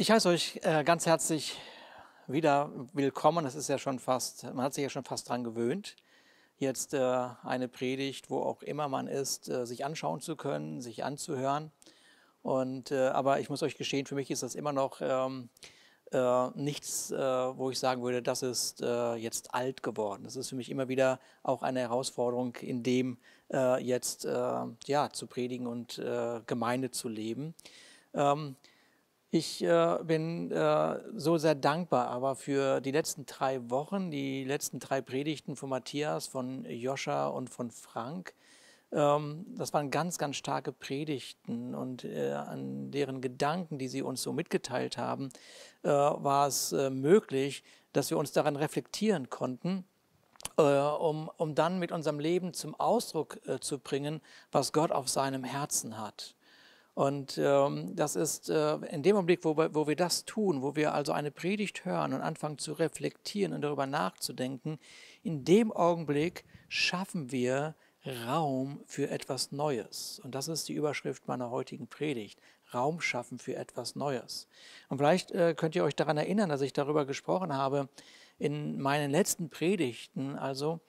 Ich heiße euch äh, ganz herzlich wieder willkommen. Das ist ja schon fast, man hat sich ja schon fast daran gewöhnt, jetzt äh, eine Predigt, wo auch immer man ist, äh, sich anschauen zu können, sich anzuhören. Und, aber ich muss euch gestehen, für mich ist das immer noch ähm, nichts, wo ich sagen würde, das ist jetzt alt geworden. Das ist für mich immer wieder auch eine Herausforderung, in dem jetzt ja, zu predigen und Gemeinde zu leben. Ähm, ich äh, bin äh, so sehr dankbar, aber für die letzten drei Wochen, die letzten drei Predigten von Matthias, von Joscha und von Frank. Ähm, das waren ganz, ganz starke Predigten und äh, an deren Gedanken, die sie uns so mitgeteilt haben, äh, war es äh, möglich, dass wir uns daran reflektieren konnten. Äh, um, um dann mit unserem Leben zum Ausdruck zu bringen, was Gott auf seinem Herzen hat. Und ähm, das ist äh, in dem Augenblick, wo, wo wir das tun, wo wir also eine Predigt hören und anfangen zu reflektieren und darüber nachzudenken, in dem Augenblick schaffen wir Raum für etwas Neues. Und das ist die Überschrift meiner heutigen Predigt. Raum schaffen für etwas Neues. Und vielleicht äh, könnt ihr euch daran erinnern, dass ich darüber gesprochen habe in meinen letzten Predigten, also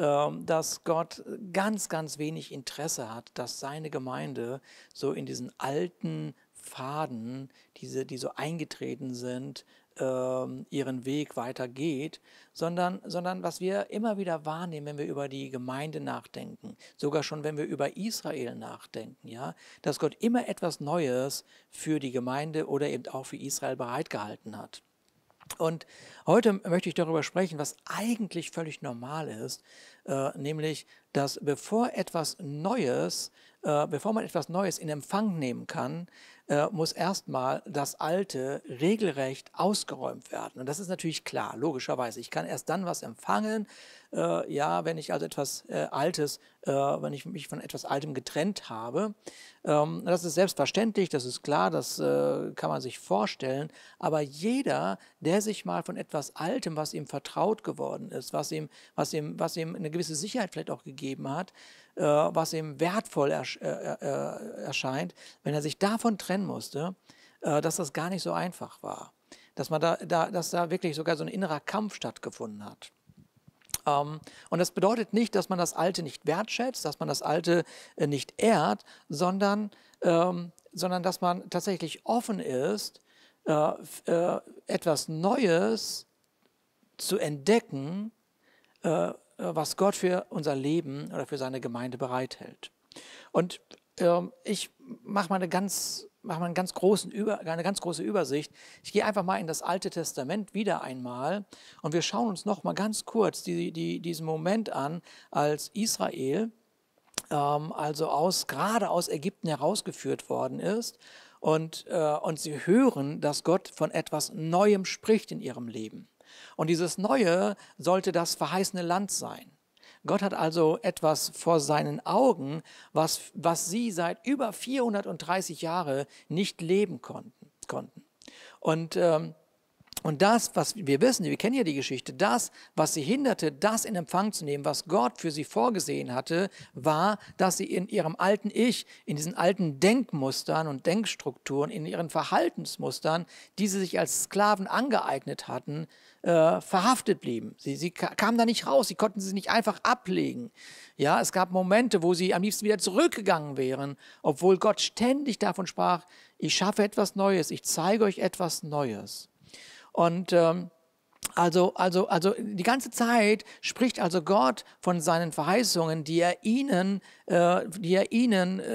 ähm, dass Gott ganz, ganz wenig Interesse hat, dass seine Gemeinde so in diesen alten Faden, diese, die so eingetreten sind, ähm, ihren Weg weitergeht, sondern, sondern was wir immer wieder wahrnehmen, wenn wir über die Gemeinde nachdenken, sogar schon wenn wir über Israel nachdenken, ja, dass Gott immer etwas Neues für die Gemeinde oder eben auch für Israel bereitgehalten hat. Und heute möchte ich darüber sprechen, was eigentlich völlig normal ist, äh, nämlich, dass bevor etwas Neues, äh, bevor man etwas Neues in Empfang nehmen kann, äh, muss erstmal das Alte regelrecht ausgeräumt werden. Und das ist natürlich klar, logischerweise. Ich kann erst dann was empfangen, äh, ja, wenn ich also etwas äh, Altes, äh, wenn ich mich von etwas Altem getrennt habe. Ähm, das ist selbstverständlich, das ist klar, das äh, kann man sich vorstellen. Aber jeder, der sich mal von etwas Altem, was ihm vertraut geworden ist, was ihm, was ihm, was ihm eine gewisse Sicherheit vielleicht auch gegeben hat, äh, was ihm wertvoll ersch äh, erscheint, wenn er sich davon trennen musste, dass das gar nicht so einfach war dass man da, da, dass da wirklich sogar so ein innerer Kampf stattgefunden hat. Ähm, und das bedeutet nicht, dass man das Alte nicht wertschätzt, dass man das Alte äh, nicht ehrt, sondern, ähm, sondern dass man tatsächlich offen ist, äh, äh, etwas Neues zu entdecken, äh, äh, was Gott für unser Leben oder für seine Gemeinde bereithält. Und ähm, ich mache mal eine ganz mache mal einen ganz großen Über, eine ganz große Übersicht. Ich gehe einfach mal in das Alte Testament wieder einmal und wir schauen uns noch mal ganz kurz die, die, diesen Moment an, als Israel ähm, also aus, gerade aus Ägypten herausgeführt worden ist und, äh, und sie hören, dass Gott von etwas Neuem spricht in ihrem Leben. Und dieses Neue sollte das verheißene Land sein. Gott hat also etwas vor seinen Augen, was, was sie seit über 430 Jahren nicht leben konnten. konnten. Und, ähm, und das, was wir wissen, wir kennen ja die Geschichte, das, was sie hinderte, das in Empfang zu nehmen, was Gott für sie vorgesehen hatte, war, dass sie in ihrem alten Ich, in diesen alten Denkmustern und Denkstrukturen, in ihren Verhaltensmustern, die sie sich als Sklaven angeeignet hatten, äh, verhaftet blieben. Sie, sie kamen da nicht raus, sie konnten sie nicht einfach ablegen. Ja, es gab Momente, wo sie am liebsten wieder zurückgegangen wären, obwohl Gott ständig davon sprach, ich schaffe etwas Neues, ich zeige euch etwas Neues. Und ähm, also, also, also die ganze Zeit spricht also Gott von seinen Verheißungen, die er ihnen, äh, die er ihnen äh,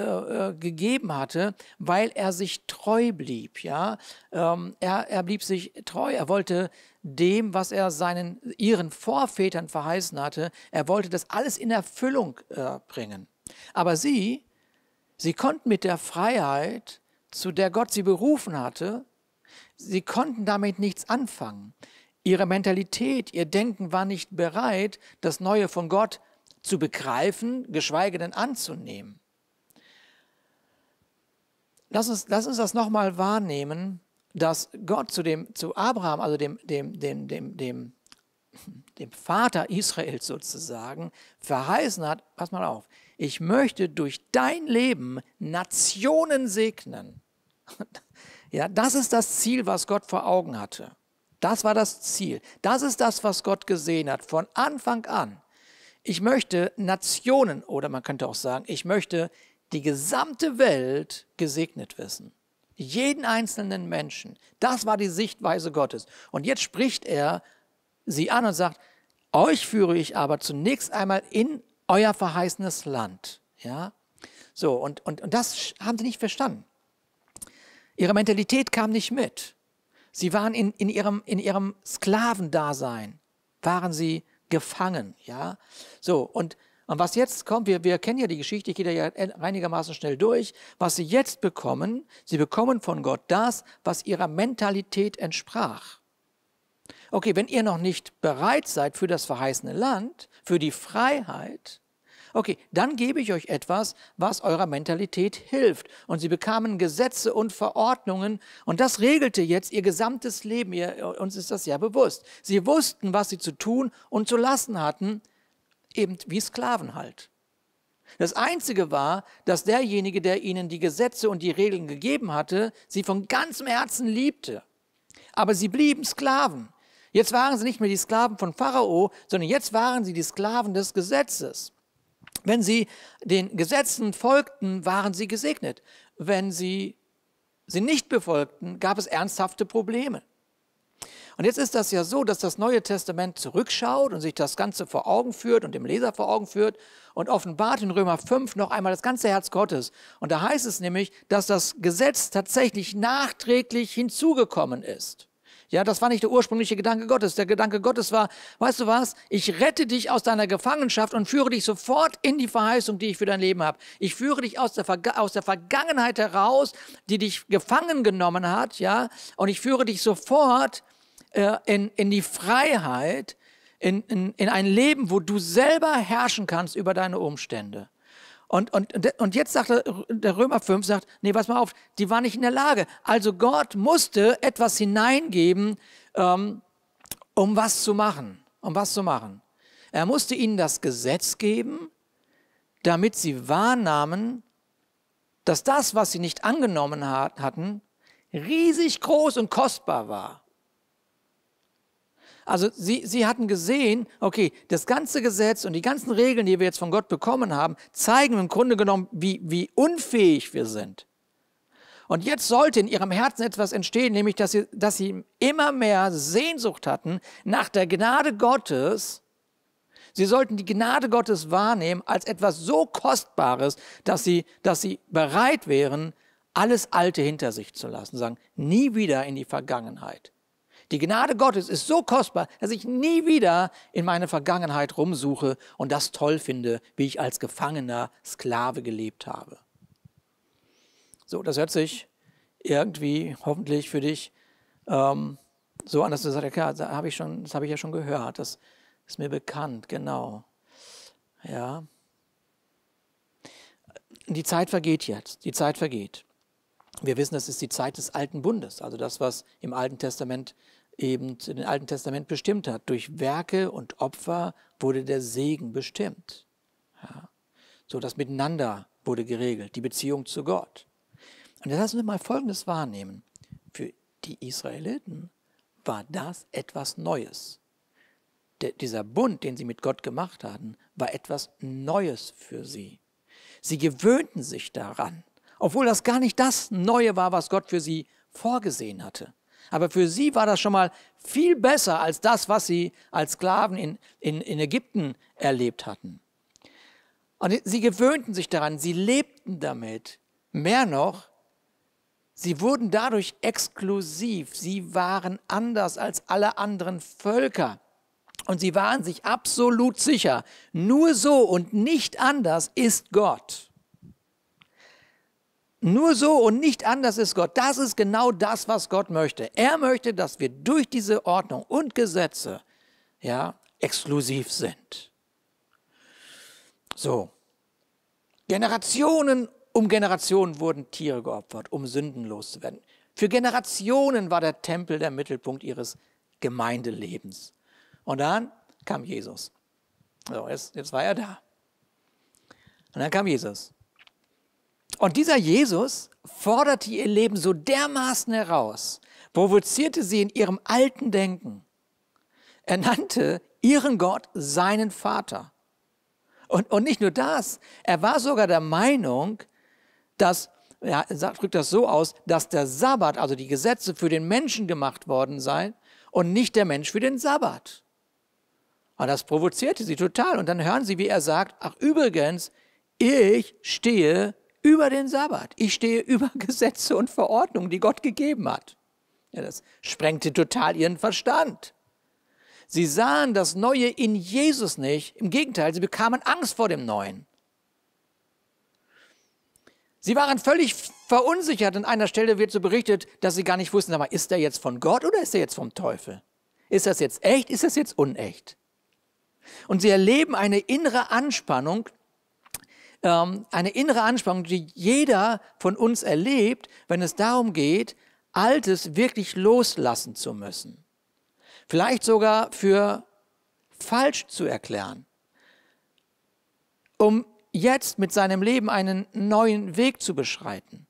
äh, gegeben hatte, weil er sich treu blieb. Ja, ähm, er, er blieb sich treu. Er wollte dem, was er seinen ihren Vorvätern verheißen hatte. Er wollte das alles in Erfüllung äh, bringen. Aber sie, sie konnten mit der Freiheit, zu der Gott sie berufen hatte, sie konnten damit nichts anfangen. Ihre Mentalität, ihr Denken war nicht bereit, das Neue von Gott zu begreifen, geschweige denn anzunehmen. Lass uns, lass uns das nochmal wahrnehmen, dass Gott zu, dem, zu Abraham, also dem, dem, dem, dem, dem, dem Vater Israels sozusagen, verheißen hat, pass mal auf, ich möchte durch dein Leben Nationen segnen. Ja, das ist das Ziel, was Gott vor Augen hatte. Das war das Ziel. Das ist das, was Gott gesehen hat von Anfang an. Ich möchte Nationen oder man könnte auch sagen, ich möchte die gesamte Welt gesegnet wissen. Jeden einzelnen Menschen. Das war die Sichtweise Gottes. Und jetzt spricht er sie an und sagt, euch führe ich aber zunächst einmal in euer verheißenes Land. Ja? So, und, und, und das haben sie nicht verstanden. Ihre Mentalität kam nicht mit. Sie waren in, in, ihrem, in ihrem Sklavendasein, waren sie gefangen. Ja? So, und, und was jetzt kommt, wir, wir kennen ja die Geschichte, ich gehe da ja einigermaßen schnell durch. Was sie jetzt bekommen, sie bekommen von Gott das, was ihrer Mentalität entsprach. Okay, wenn ihr noch nicht bereit seid für das verheißene Land, für die Freiheit, Okay, dann gebe ich euch etwas, was eurer Mentalität hilft. Und sie bekamen Gesetze und Verordnungen und das regelte jetzt ihr gesamtes Leben. Ihr, uns ist das ja bewusst. Sie wussten, was sie zu tun und zu lassen hatten, eben wie Sklaven halt. Das Einzige war, dass derjenige, der ihnen die Gesetze und die Regeln gegeben hatte, sie von ganzem Herzen liebte. Aber sie blieben Sklaven. Jetzt waren sie nicht mehr die Sklaven von Pharao, sondern jetzt waren sie die Sklaven des Gesetzes. Wenn sie den Gesetzen folgten, waren sie gesegnet. Wenn sie sie nicht befolgten, gab es ernsthafte Probleme. Und jetzt ist das ja so, dass das Neue Testament zurückschaut und sich das Ganze vor Augen führt und dem Leser vor Augen führt und offenbart in Römer 5 noch einmal das ganze Herz Gottes. Und da heißt es nämlich, dass das Gesetz tatsächlich nachträglich hinzugekommen ist. Ja, das war nicht der ursprüngliche Gedanke Gottes. Der Gedanke Gottes war, weißt du was, ich rette dich aus deiner Gefangenschaft und führe dich sofort in die Verheißung, die ich für dein Leben habe. Ich führe dich aus der, Verga aus der Vergangenheit heraus, die dich gefangen genommen hat, ja, und ich führe dich sofort äh, in, in die Freiheit, in, in, in ein Leben, wo du selber herrschen kannst über deine Umstände. Und, und, und jetzt sagt der Römer 5, sagt, nee, pass mal auf, die waren nicht in der Lage. Also Gott musste etwas hineingeben, ähm, um was zu machen. Um was zu machen. Er musste ihnen das Gesetz geben, damit sie wahrnahmen, dass das, was sie nicht angenommen hat, hatten, riesig groß und kostbar war. Also sie, sie hatten gesehen, okay, das ganze Gesetz und die ganzen Regeln, die wir jetzt von Gott bekommen haben, zeigen im Grunde genommen, wie, wie unfähig wir sind. Und jetzt sollte in ihrem Herzen etwas entstehen, nämlich dass sie, dass sie immer mehr Sehnsucht hatten nach der Gnade Gottes. Sie sollten die Gnade Gottes wahrnehmen als etwas so Kostbares, dass sie, dass sie bereit wären, alles Alte hinter sich zu lassen, sagen, nie wieder in die Vergangenheit. Die Gnade Gottes ist so kostbar, dass ich nie wieder in meine Vergangenheit rumsuche und das toll finde, wie ich als gefangener Sklave gelebt habe. So, das hört sich irgendwie hoffentlich für dich ähm, so an, dass du sagst, ja, das habe ich, hab ich ja schon gehört, das ist mir bekannt, genau. Ja. Die Zeit vergeht jetzt, die Zeit vergeht. Wir wissen, das ist die Zeit des Alten Bundes, also das, was im Alten Testament eben den Alten Testament bestimmt hat. Durch Werke und Opfer wurde der Segen bestimmt. Ja. So das Miteinander wurde geregelt, die Beziehung zu Gott. Und jetzt lassen wir mal Folgendes wahrnehmen. Für die Israeliten war das etwas Neues. Der, dieser Bund, den sie mit Gott gemacht hatten, war etwas Neues für sie. Sie gewöhnten sich daran obwohl das gar nicht das Neue war, was Gott für sie vorgesehen hatte. Aber für sie war das schon mal viel besser als das, was sie als Sklaven in, in, in Ägypten erlebt hatten. Und sie gewöhnten sich daran, sie lebten damit. Mehr noch, sie wurden dadurch exklusiv, sie waren anders als alle anderen Völker. Und sie waren sich absolut sicher, nur so und nicht anders ist Gott. Nur so und nicht anders ist Gott. Das ist genau das, was Gott möchte. Er möchte, dass wir durch diese Ordnung und Gesetze ja, exklusiv sind. So, Generationen um Generationen wurden Tiere geopfert, um sündenlos zu werden. Für Generationen war der Tempel der Mittelpunkt ihres Gemeindelebens. Und dann kam Jesus. So, jetzt, jetzt war er da. Und dann kam Jesus. Und dieser Jesus forderte ihr Leben so dermaßen heraus, provozierte sie in ihrem alten Denken. Er nannte ihren Gott seinen Vater. Und, und nicht nur das, er war sogar der Meinung, dass, ja, drückt das so aus, dass der Sabbat, also die Gesetze für den Menschen gemacht worden seien und nicht der Mensch für den Sabbat. Und das provozierte sie total. Und dann hören sie, wie er sagt, ach übrigens, ich stehe über den Sabbat. Ich stehe über Gesetze und Verordnungen, die Gott gegeben hat. Ja, das sprengte total ihren Verstand. Sie sahen das Neue in Jesus nicht. Im Gegenteil, sie bekamen Angst vor dem Neuen. Sie waren völlig verunsichert. An einer Stelle wird so berichtet, dass sie gar nicht wussten, sag ist er jetzt von Gott oder ist er jetzt vom Teufel? Ist das jetzt echt? Ist das jetzt unecht? Und sie erleben eine innere Anspannung, ähm, eine innere Anspannung, die jeder von uns erlebt, wenn es darum geht, Altes wirklich loslassen zu müssen. Vielleicht sogar für falsch zu erklären. Um jetzt mit seinem Leben einen neuen Weg zu beschreiten.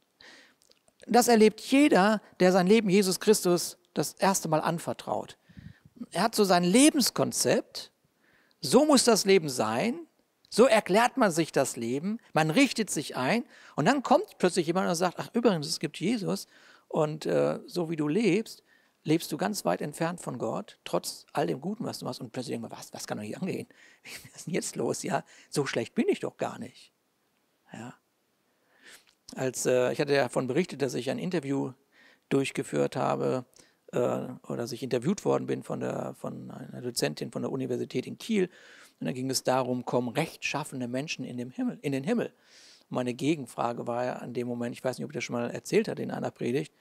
Das erlebt jeder, der sein Leben Jesus Christus das erste Mal anvertraut. Er hat so sein Lebenskonzept, so muss das Leben sein, so erklärt man sich das Leben, man richtet sich ein und dann kommt plötzlich jemand und sagt, ach übrigens, es gibt Jesus und äh, so wie du lebst, lebst du ganz weit entfernt von Gott, trotz all dem Guten, was du machst und plötzlich denkt man, was, was kann doch nicht angehen? Was ist denn jetzt los? Ja, so schlecht bin ich doch gar nicht. Ja. Als, äh, ich hatte ja davon berichtet, dass ich ein Interview durchgeführt habe äh, oder dass ich interviewt worden bin von, der, von einer Dozentin von der Universität in Kiel und da ging es darum, kommen rechtschaffende Menschen in, dem Himmel, in den Himmel. Und meine Gegenfrage war ja an dem Moment, ich weiß nicht, ob ich das schon mal erzählt hatte in einer Predigt,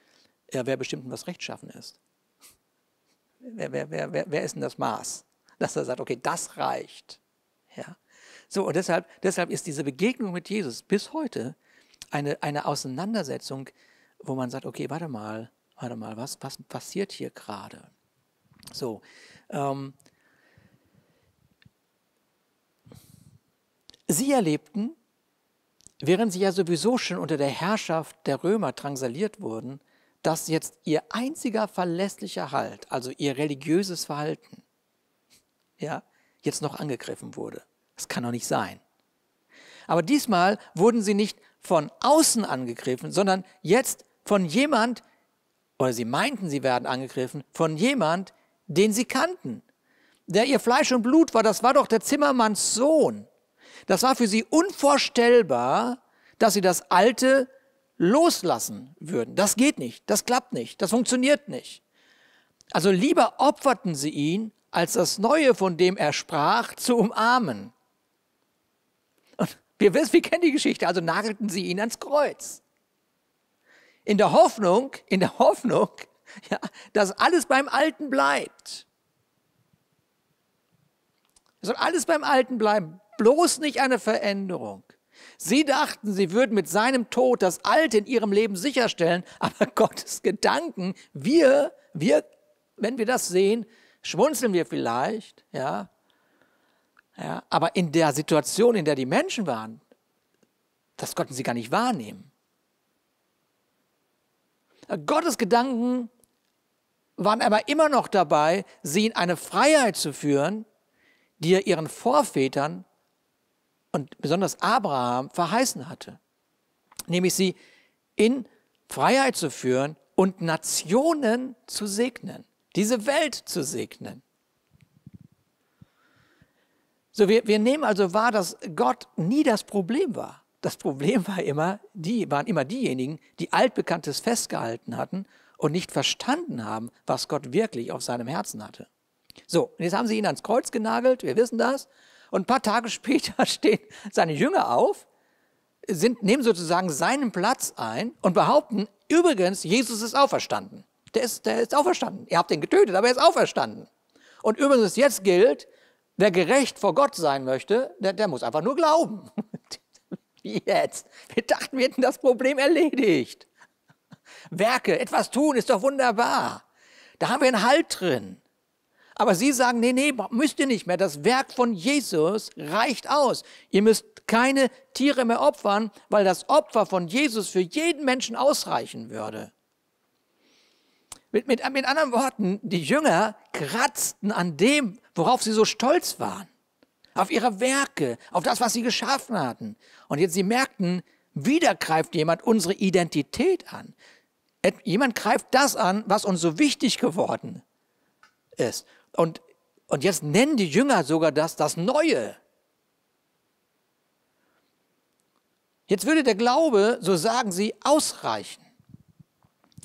ja, wer bestimmt, was rechtschaffen ist? Wer, wer, wer, wer, wer ist denn das Maß? Dass er sagt, okay, das reicht. Ja. So, und deshalb, deshalb ist diese Begegnung mit Jesus bis heute eine, eine Auseinandersetzung, wo man sagt, okay, warte mal, warte mal, was, was passiert hier gerade? So, ähm, Sie erlebten, während sie ja sowieso schon unter der Herrschaft der Römer drangsaliert wurden, dass jetzt ihr einziger verlässlicher Halt, also ihr religiöses Verhalten, ja, jetzt noch angegriffen wurde. Das kann doch nicht sein. Aber diesmal wurden sie nicht von außen angegriffen, sondern jetzt von jemand, oder sie meinten, sie werden angegriffen, von jemand, den sie kannten. Der ihr Fleisch und Blut war, das war doch der Zimmermannssohn. Sohn. Das war für sie unvorstellbar, dass sie das Alte loslassen würden. Das geht nicht, das klappt nicht, das funktioniert nicht. Also lieber opferten sie ihn, als das Neue, von dem er sprach, zu umarmen. Und wir wissen, wir kennen die Geschichte, also nagelten sie ihn ans Kreuz. In der Hoffnung, in der Hoffnung, ja, dass alles beim Alten bleibt. Es soll alles beim Alten bleiben bloß nicht eine Veränderung. Sie dachten, sie würden mit seinem Tod das Alte in ihrem Leben sicherstellen, aber Gottes Gedanken, wir, wir, wenn wir das sehen, schmunzeln wir vielleicht, ja, ja, aber in der Situation, in der die Menschen waren, das konnten sie gar nicht wahrnehmen. Gottes Gedanken waren aber immer noch dabei, sie in eine Freiheit zu führen, die er ihren Vorvätern und besonders Abraham verheißen hatte, nämlich sie in Freiheit zu führen und Nationen zu segnen, diese Welt zu segnen. So, wir, wir nehmen also wahr, dass Gott nie das Problem war. Das Problem war immer, die waren immer diejenigen, die altbekanntes festgehalten hatten und nicht verstanden haben, was Gott wirklich auf seinem Herzen hatte. So, und jetzt haben sie ihn ans Kreuz genagelt, wir wissen das, und ein paar Tage später stehen seine Jünger auf, sind, nehmen sozusagen seinen Platz ein und behaupten, übrigens, Jesus ist auferstanden. Der ist, der ist auferstanden. Ihr habt ihn getötet, aber er ist auferstanden. Und übrigens, jetzt gilt, wer gerecht vor Gott sein möchte, der, der muss einfach nur glauben. jetzt. Wir dachten, wir hätten das Problem erledigt. Werke, etwas tun ist doch wunderbar. Da haben wir einen Halt drin. Aber sie sagen, nee, nee, müsst ihr nicht mehr. Das Werk von Jesus reicht aus. Ihr müsst keine Tiere mehr opfern, weil das Opfer von Jesus für jeden Menschen ausreichen würde. Mit, mit, mit anderen Worten, die Jünger kratzten an dem, worauf sie so stolz waren. Auf ihre Werke, auf das, was sie geschaffen hatten. Und jetzt sie merkten, wieder greift jemand unsere Identität an. Jemand greift das an, was uns so wichtig geworden ist. Und, und jetzt nennen die Jünger sogar das das Neue. Jetzt würde der Glaube, so sagen sie, ausreichen.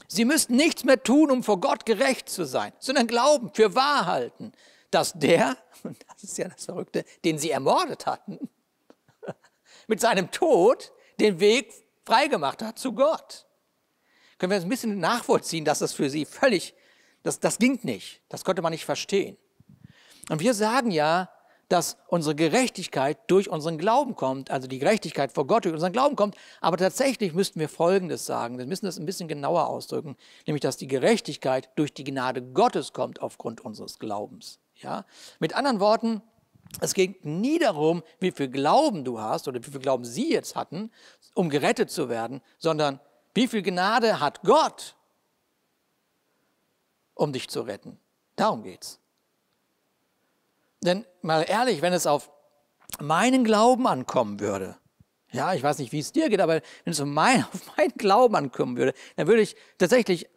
Sie müssten nichts mehr tun, um vor Gott gerecht zu sein, sondern glauben, für wahr halten, dass der, und das ist ja das Verrückte, den sie ermordet hatten, mit seinem Tod den Weg freigemacht hat zu Gott. Können wir das ein bisschen nachvollziehen, dass das für sie völlig das, das ging nicht. Das konnte man nicht verstehen. Und wir sagen ja, dass unsere Gerechtigkeit durch unseren Glauben kommt, also die Gerechtigkeit vor Gott durch unseren Glauben kommt. Aber tatsächlich müssten wir Folgendes sagen. Wir müssen das ein bisschen genauer ausdrücken, nämlich, dass die Gerechtigkeit durch die Gnade Gottes kommt aufgrund unseres Glaubens. Ja? Mit anderen Worten, es ging nie darum, wie viel Glauben du hast oder wie viel Glauben sie jetzt hatten, um gerettet zu werden, sondern wie viel Gnade hat Gott um dich zu retten. Darum geht's. Denn mal ehrlich, wenn es auf meinen Glauben ankommen würde, ja, ich weiß nicht, wie es dir geht, aber wenn es um mein, auf meinen Glauben ankommen würde, dann würde ich tatsächlich,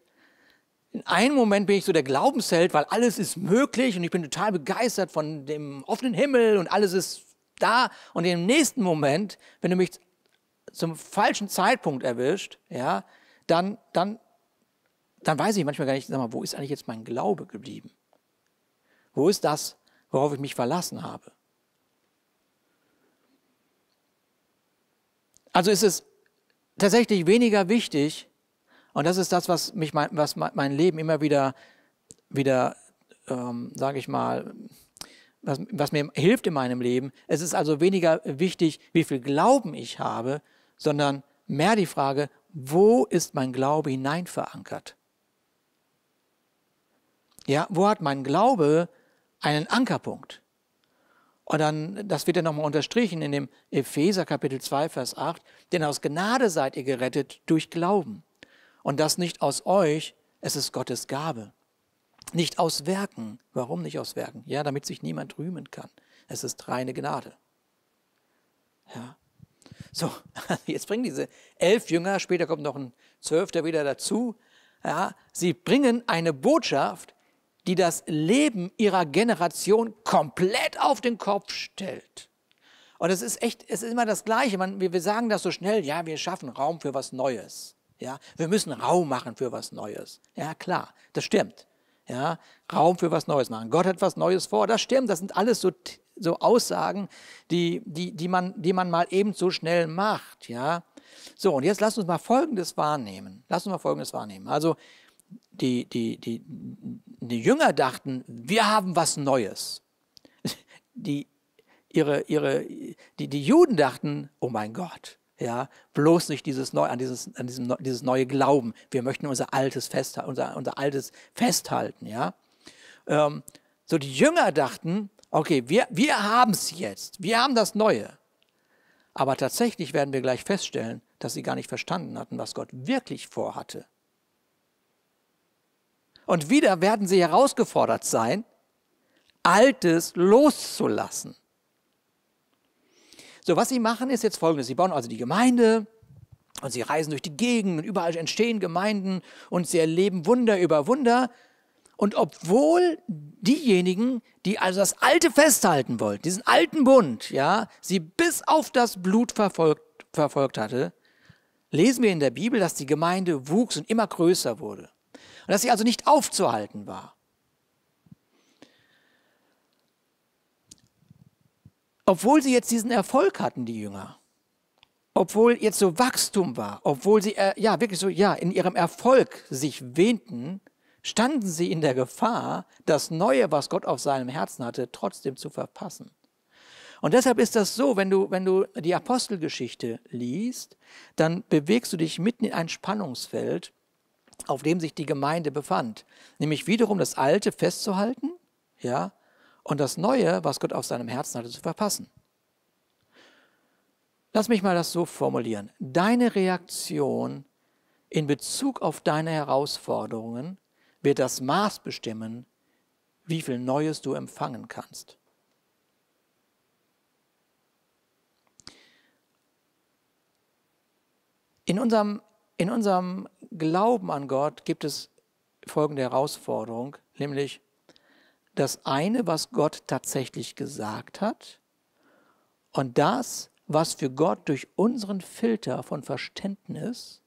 in einem Moment bin ich so der Glaubensheld, weil alles ist möglich und ich bin total begeistert von dem offenen Himmel und alles ist da. Und im nächsten Moment, wenn du mich zum falschen Zeitpunkt erwischt, ja, dann, dann dann weiß ich manchmal gar nicht, sag mal, wo ist eigentlich jetzt mein Glaube geblieben? Wo ist das, worauf ich mich verlassen habe? Also ist es tatsächlich weniger wichtig, und das ist das, was, mich mein, was mein Leben immer wieder, wieder ähm, sage ich mal, was, was mir hilft in meinem Leben. Es ist also weniger wichtig, wie viel Glauben ich habe, sondern mehr die Frage, wo ist mein Glaube hinein verankert? Ja, wo hat mein Glaube einen Ankerpunkt? Und dann, das wird ja nochmal unterstrichen in dem Epheser Kapitel 2, Vers 8, denn aus Gnade seid ihr gerettet durch Glauben. Und das nicht aus euch, es ist Gottes Gabe. Nicht aus Werken. Warum nicht aus Werken? Ja, damit sich niemand rühmen kann. Es ist reine Gnade. Ja. So, jetzt bringen diese elf Jünger, später kommt noch ein Zwölfter wieder dazu. Ja, sie bringen eine Botschaft, die das Leben ihrer Generation komplett auf den Kopf stellt. Und es ist echt, es ist immer das Gleiche. Man, wir, wir sagen das so schnell, ja, wir schaffen Raum für was Neues. Ja, wir müssen Raum machen für was Neues. Ja, klar, das stimmt. Ja, Raum für was Neues machen. Gott hat was Neues vor. Das stimmt, das sind alles so, so Aussagen, die, die, die, man, die man mal eben so schnell macht. Ja. So, und jetzt lass uns mal Folgendes wahrnehmen. Lass uns mal Folgendes wahrnehmen. Also, die, die, die, die Jünger dachten, wir haben was Neues. Die, ihre, ihre, die, die Juden dachten, oh mein Gott, ja, bloß nicht dieses neu, an, dieses, an diesem, dieses neue Glauben. Wir möchten unser altes festhalten, unser, unser altes festhalten, ja. Ähm, so die Jünger dachten, okay, wir, wir haben es jetzt, wir haben das Neue. Aber tatsächlich werden wir gleich feststellen, dass sie gar nicht verstanden hatten, was Gott wirklich vorhatte. Und wieder werden sie herausgefordert sein, Altes loszulassen. So, was sie machen, ist jetzt folgendes. Sie bauen also die Gemeinde und sie reisen durch die Gegend und überall entstehen Gemeinden und sie erleben Wunder über Wunder. Und obwohl diejenigen, die also das Alte festhalten wollten, diesen alten Bund, ja, sie bis auf das Blut verfolgt, verfolgt hatte, lesen wir in der Bibel, dass die Gemeinde wuchs und immer größer wurde und dass sie also nicht aufzuhalten war. Obwohl sie jetzt diesen Erfolg hatten, die Jünger, obwohl jetzt so Wachstum war, obwohl sie äh, ja wirklich so ja in ihrem Erfolg sich wähnten, standen sie in der Gefahr, das Neue, was Gott auf seinem Herzen hatte, trotzdem zu verpassen. Und deshalb ist das so, wenn du, wenn du die Apostelgeschichte liest, dann bewegst du dich mitten in ein Spannungsfeld auf dem sich die Gemeinde befand. Nämlich wiederum das Alte festzuhalten, ja, und das Neue, was Gott auf seinem Herzen hatte, zu verpassen. Lass mich mal das so formulieren. Deine Reaktion in Bezug auf deine Herausforderungen wird das Maß bestimmen, wie viel Neues du empfangen kannst. In unserem, in unserem Glauben an Gott gibt es folgende Herausforderung, nämlich das eine, was Gott tatsächlich gesagt hat und das, was für Gott durch unseren Filter von Verständnis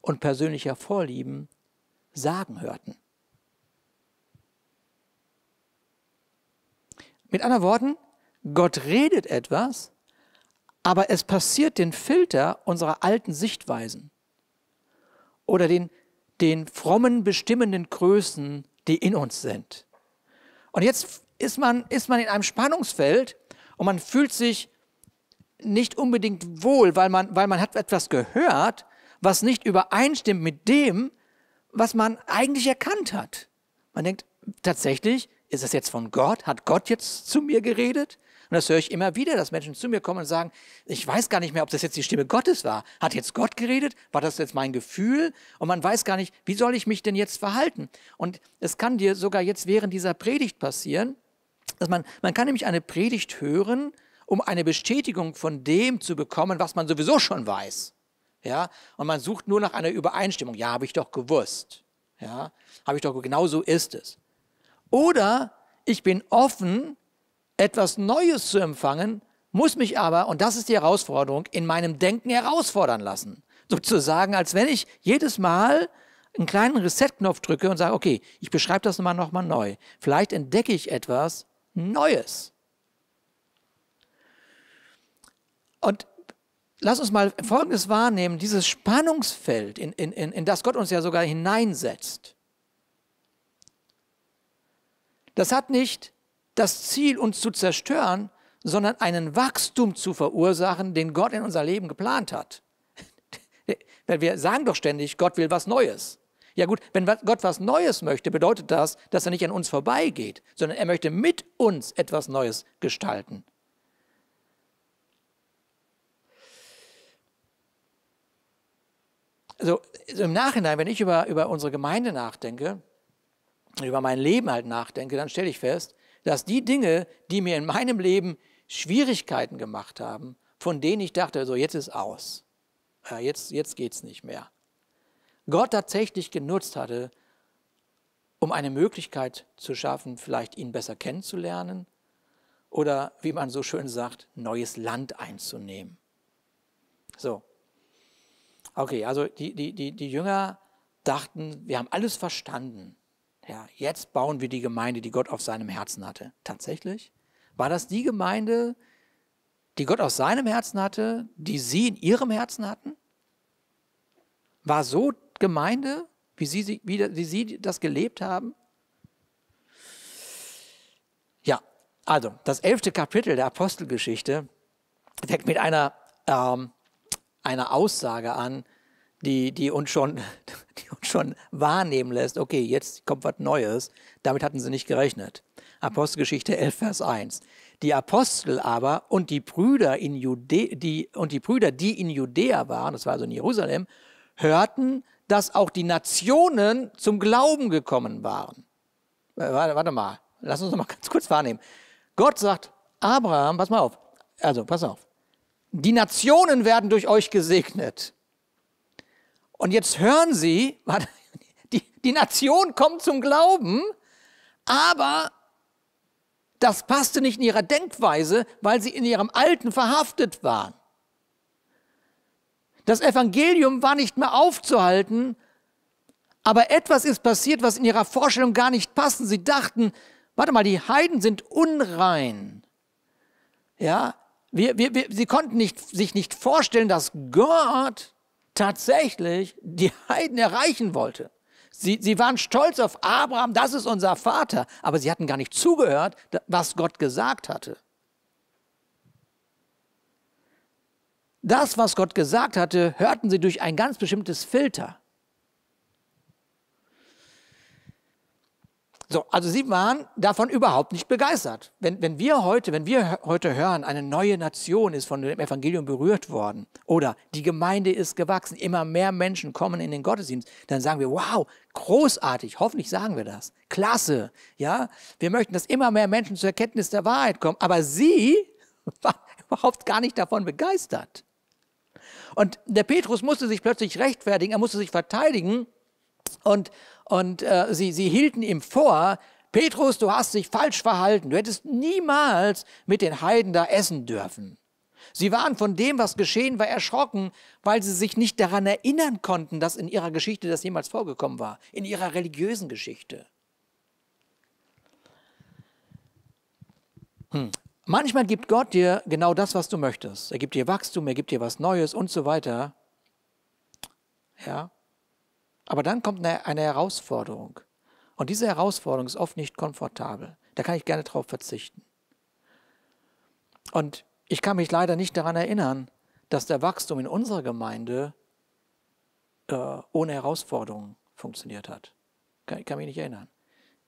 und persönlicher Vorlieben sagen hörten. Mit anderen Worten, Gott redet etwas, aber es passiert den Filter unserer alten Sichtweisen oder den, den frommen bestimmenden Größen, die in uns sind. Und jetzt ist man, ist man in einem Spannungsfeld und man fühlt sich nicht unbedingt wohl, weil man, weil man hat etwas gehört, was nicht übereinstimmt mit dem, was man eigentlich erkannt hat. Man denkt, tatsächlich, ist das jetzt von Gott? Hat Gott jetzt zu mir geredet? Und das höre ich immer wieder, dass Menschen zu mir kommen und sagen, ich weiß gar nicht mehr, ob das jetzt die Stimme Gottes war. Hat jetzt Gott geredet? War das jetzt mein Gefühl? Und man weiß gar nicht, wie soll ich mich denn jetzt verhalten? Und es kann dir sogar jetzt während dieser Predigt passieren, dass man, man kann nämlich eine Predigt hören, um eine Bestätigung von dem zu bekommen, was man sowieso schon weiß. Ja, und man sucht nur nach einer Übereinstimmung. Ja, habe ich doch gewusst. Ja, habe ich doch genau so ist es. Oder ich bin offen etwas Neues zu empfangen, muss mich aber, und das ist die Herausforderung, in meinem Denken herausfordern lassen. Sozusagen, als wenn ich jedes Mal einen kleinen Reset-Knopf drücke und sage, okay, ich beschreibe das mal nochmal neu. Vielleicht entdecke ich etwas Neues. Und lass uns mal Folgendes wahrnehmen, dieses Spannungsfeld, in, in, in, in das Gott uns ja sogar hineinsetzt. Das hat nicht das Ziel, uns zu zerstören, sondern einen Wachstum zu verursachen, den Gott in unser Leben geplant hat. Weil Wir sagen doch ständig, Gott will was Neues. Ja gut, wenn Gott was Neues möchte, bedeutet das, dass er nicht an uns vorbeigeht, sondern er möchte mit uns etwas Neues gestalten. Also im Nachhinein, wenn ich über, über unsere Gemeinde nachdenke, über mein Leben halt nachdenke, dann stelle ich fest, dass die Dinge, die mir in meinem Leben Schwierigkeiten gemacht haben, von denen ich dachte, so jetzt ist aus, jetzt, jetzt geht es nicht mehr, Gott tatsächlich genutzt hatte, um eine Möglichkeit zu schaffen, vielleicht ihn besser kennenzulernen oder, wie man so schön sagt, neues Land einzunehmen. So. Okay, also die, die, die, die Jünger dachten, wir haben alles verstanden. Ja, jetzt bauen wir die Gemeinde, die Gott auf seinem Herzen hatte. Tatsächlich? War das die Gemeinde, die Gott auf seinem Herzen hatte, die sie in ihrem Herzen hatten? War so Gemeinde, wie sie, wie, wie sie das gelebt haben? Ja, also das elfte Kapitel der Apostelgeschichte fängt mit einer, ähm, einer Aussage an, die, die, uns schon, die uns schon wahrnehmen lässt, okay, jetzt kommt was Neues. Damit hatten sie nicht gerechnet. Apostelgeschichte 11, Vers 1. Die Apostel aber und die Brüder, in Jude, die, und die, Brüder die in Judäa waren, das war also in Jerusalem, hörten, dass auch die Nationen zum Glauben gekommen waren. Äh, warte, warte mal, lass uns noch mal ganz kurz wahrnehmen. Gott sagt, Abraham, pass mal auf, also pass auf, die Nationen werden durch euch gesegnet. Und jetzt hören sie, die, die Nation kommt zum Glauben, aber das passte nicht in ihrer Denkweise, weil sie in ihrem Alten verhaftet waren. Das Evangelium war nicht mehr aufzuhalten, aber etwas ist passiert, was in ihrer Vorstellung gar nicht passte. Sie dachten, warte mal, die Heiden sind unrein. Ja, wir, wir, wir, sie konnten nicht, sich nicht vorstellen, dass Gott tatsächlich die Heiden erreichen wollte. Sie, sie waren stolz auf Abraham, das ist unser Vater, aber sie hatten gar nicht zugehört, was Gott gesagt hatte. Das, was Gott gesagt hatte, hörten sie durch ein ganz bestimmtes Filter. So, also sie waren davon überhaupt nicht begeistert. Wenn, wenn, wir heute, wenn wir heute hören, eine neue Nation ist von dem Evangelium berührt worden oder die Gemeinde ist gewachsen, immer mehr Menschen kommen in den Gottesdienst, dann sagen wir, wow, großartig, hoffentlich sagen wir das. Klasse, ja. Wir möchten, dass immer mehr Menschen zur Erkenntnis der Wahrheit kommen. Aber sie waren überhaupt gar nicht davon begeistert. Und der Petrus musste sich plötzlich rechtfertigen, er musste sich verteidigen und, und äh, sie, sie hielten ihm vor, Petrus, du hast dich falsch verhalten, du hättest niemals mit den Heiden da essen dürfen. Sie waren von dem, was geschehen war, erschrocken, weil sie sich nicht daran erinnern konnten, dass in ihrer Geschichte das jemals vorgekommen war, in ihrer religiösen Geschichte. Hm. Manchmal gibt Gott dir genau das, was du möchtest. Er gibt dir Wachstum, er gibt dir was Neues und so weiter. Ja, aber dann kommt eine, eine Herausforderung. Und diese Herausforderung ist oft nicht komfortabel. Da kann ich gerne drauf verzichten. Und ich kann mich leider nicht daran erinnern, dass der Wachstum in unserer Gemeinde äh, ohne Herausforderungen funktioniert hat. Kann, ich kann mich nicht erinnern.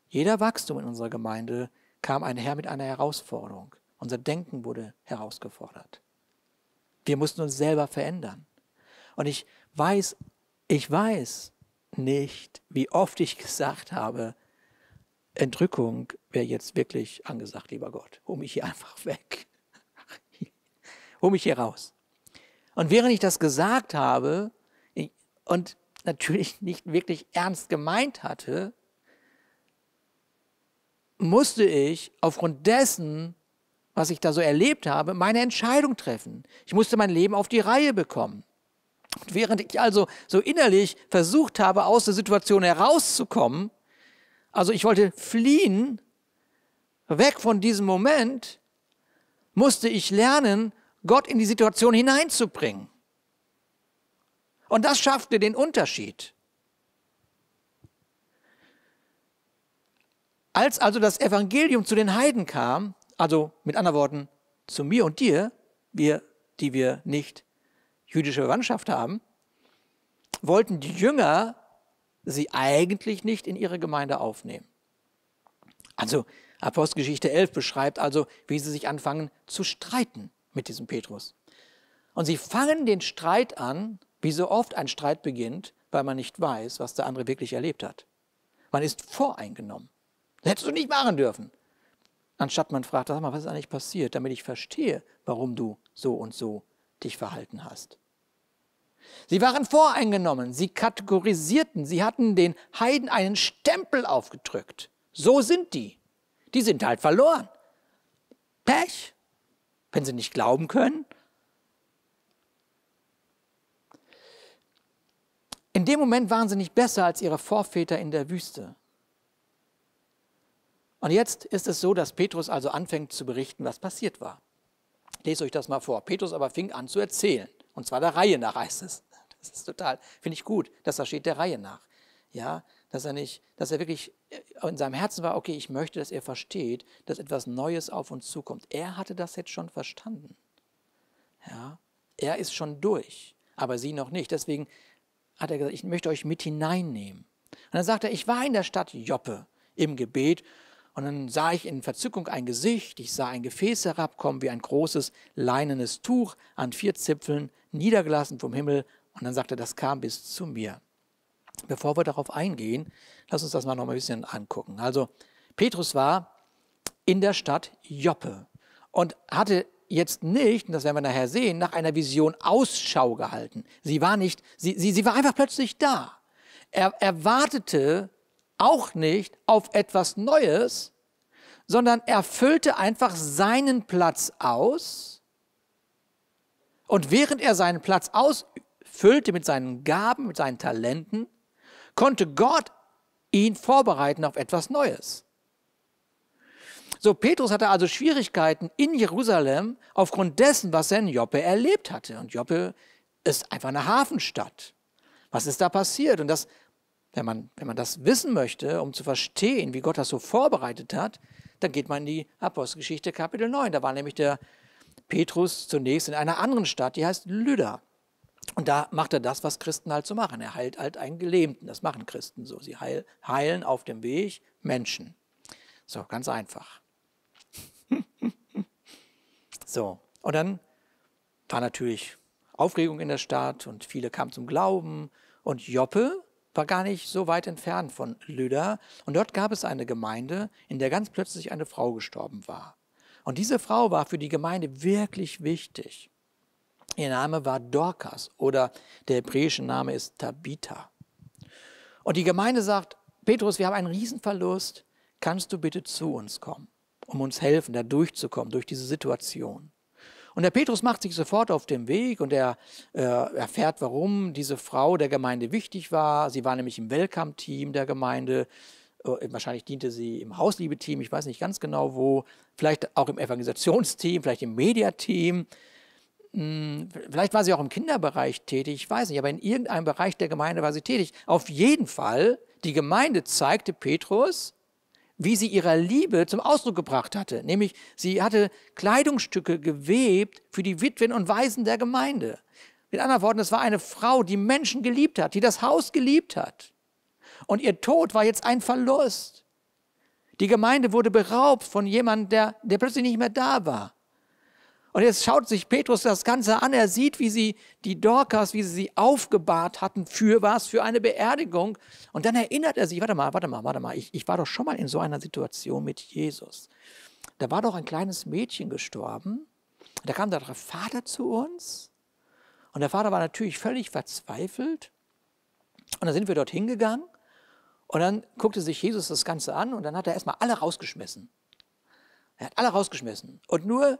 Jeder Wachstum in unserer Gemeinde kam einher mit einer Herausforderung. Unser Denken wurde herausgefordert. Wir mussten uns selber verändern. Und ich weiß, ich weiß, nicht, wie oft ich gesagt habe, Entrückung wäre jetzt wirklich angesagt, lieber Gott. Hol mich hier einfach weg. Hol mich hier raus. Und während ich das gesagt habe und natürlich nicht wirklich ernst gemeint hatte, musste ich aufgrund dessen, was ich da so erlebt habe, meine Entscheidung treffen. Ich musste mein Leben auf die Reihe bekommen. Und während ich also so innerlich versucht habe, aus der Situation herauszukommen, also ich wollte fliehen, weg von diesem Moment, musste ich lernen, Gott in die Situation hineinzubringen. Und das schaffte den Unterschied. Als also das Evangelium zu den Heiden kam, also mit anderen Worten zu mir und dir, wir, die wir nicht jüdische Verwandtschaft haben, wollten die Jünger sie eigentlich nicht in ihre Gemeinde aufnehmen. Also Apostelgeschichte 11 beschreibt also, wie sie sich anfangen zu streiten mit diesem Petrus. Und sie fangen den Streit an, wie so oft ein Streit beginnt, weil man nicht weiß, was der andere wirklich erlebt hat. Man ist voreingenommen. Das hättest du nicht machen dürfen. Anstatt man fragt, sag mal, was ist eigentlich passiert, damit ich verstehe, warum du so und so dich verhalten hast. Sie waren voreingenommen, sie kategorisierten, sie hatten den Heiden einen Stempel aufgedrückt. So sind die. Die sind halt verloren. Pech, wenn sie nicht glauben können. In dem Moment waren sie nicht besser als ihre Vorväter in der Wüste. Und jetzt ist es so, dass Petrus also anfängt zu berichten, was passiert war. Lest euch das mal vor. Petrus aber fing an zu erzählen. Und zwar der Reihe nach heißt es. Das ist total, finde ich gut, dass da steht der Reihe nach. Ja, dass er nicht, dass er wirklich in seinem Herzen war, okay, ich möchte, dass er versteht, dass etwas Neues auf uns zukommt. Er hatte das jetzt schon verstanden. Ja, er ist schon durch, aber sie noch nicht. Deswegen hat er gesagt, ich möchte euch mit hineinnehmen. Und dann sagt er, ich war in der Stadt Joppe im Gebet und dann sah ich in Verzückung ein Gesicht, ich sah ein Gefäß herabkommen wie ein großes leinenes Tuch an vier Zipfeln, niedergelassen vom Himmel. Und dann sagte, das kam bis zu mir. Bevor wir darauf eingehen, lass uns das mal noch ein bisschen angucken. Also Petrus war in der Stadt Joppe und hatte jetzt nicht, und das werden wir nachher sehen, nach einer Vision Ausschau gehalten. Sie war nicht, sie, sie, sie war einfach plötzlich da. Er erwartete auch nicht auf etwas Neues, sondern er füllte einfach seinen Platz aus. Und während er seinen Platz ausfüllte mit seinen Gaben, mit seinen Talenten, konnte Gott ihn vorbereiten auf etwas Neues. So, Petrus hatte also Schwierigkeiten in Jerusalem aufgrund dessen, was er in Joppe erlebt hatte. Und Joppe ist einfach eine Hafenstadt. Was ist da passiert? Und das wenn man, wenn man das wissen möchte, um zu verstehen, wie Gott das so vorbereitet hat, dann geht man in die Apostelgeschichte Kapitel 9. Da war nämlich der Petrus zunächst in einer anderen Stadt, die heißt Lydda. Und da macht er das, was Christen halt so machen. Er heilt halt einen Gelähmten. Das machen Christen so. Sie heil, heilen auf dem Weg Menschen. So, ganz einfach. so, und dann war natürlich Aufregung in der Stadt und viele kamen zum Glauben. Und Joppe, war gar nicht so weit entfernt von Lüder. Und dort gab es eine Gemeinde, in der ganz plötzlich eine Frau gestorben war. Und diese Frau war für die Gemeinde wirklich wichtig. Ihr Name war Dorcas oder der hebräische Name ist Tabitha. Und die Gemeinde sagt, Petrus, wir haben einen Riesenverlust, kannst du bitte zu uns kommen, um uns helfen, da durchzukommen, durch diese Situation. Und der Petrus macht sich sofort auf den Weg und er äh, erfährt, warum diese Frau der Gemeinde wichtig war. Sie war nämlich im Welcome-Team der Gemeinde. Äh, wahrscheinlich diente sie im Hausliebeteam, ich weiß nicht ganz genau wo. Vielleicht auch im Evangelisationsteam, vielleicht im Mediateam. Hm, vielleicht war sie auch im Kinderbereich tätig, ich weiß nicht, aber in irgendeinem Bereich der Gemeinde war sie tätig. Auf jeden Fall, die Gemeinde zeigte Petrus, wie sie ihre Liebe zum Ausdruck gebracht hatte. Nämlich, sie hatte Kleidungsstücke gewebt für die Witwen und Waisen der Gemeinde. Mit anderen Worten, es war eine Frau, die Menschen geliebt hat, die das Haus geliebt hat. Und ihr Tod war jetzt ein Verlust. Die Gemeinde wurde beraubt von jemandem, der, der plötzlich nicht mehr da war. Und jetzt schaut sich Petrus das Ganze an. Er sieht, wie sie die Dorkas, wie sie sie aufgebahrt hatten. Für was? Für eine Beerdigung. Und dann erinnert er sich, warte mal, warte mal, warte mal. Ich, ich war doch schon mal in so einer Situation mit Jesus. Da war doch ein kleines Mädchen gestorben. Da kam der Vater zu uns. Und der Vater war natürlich völlig verzweifelt. Und dann sind wir dorthin gegangen. Und dann guckte sich Jesus das Ganze an. Und dann hat er erstmal alle rausgeschmissen. Er hat alle rausgeschmissen. Und nur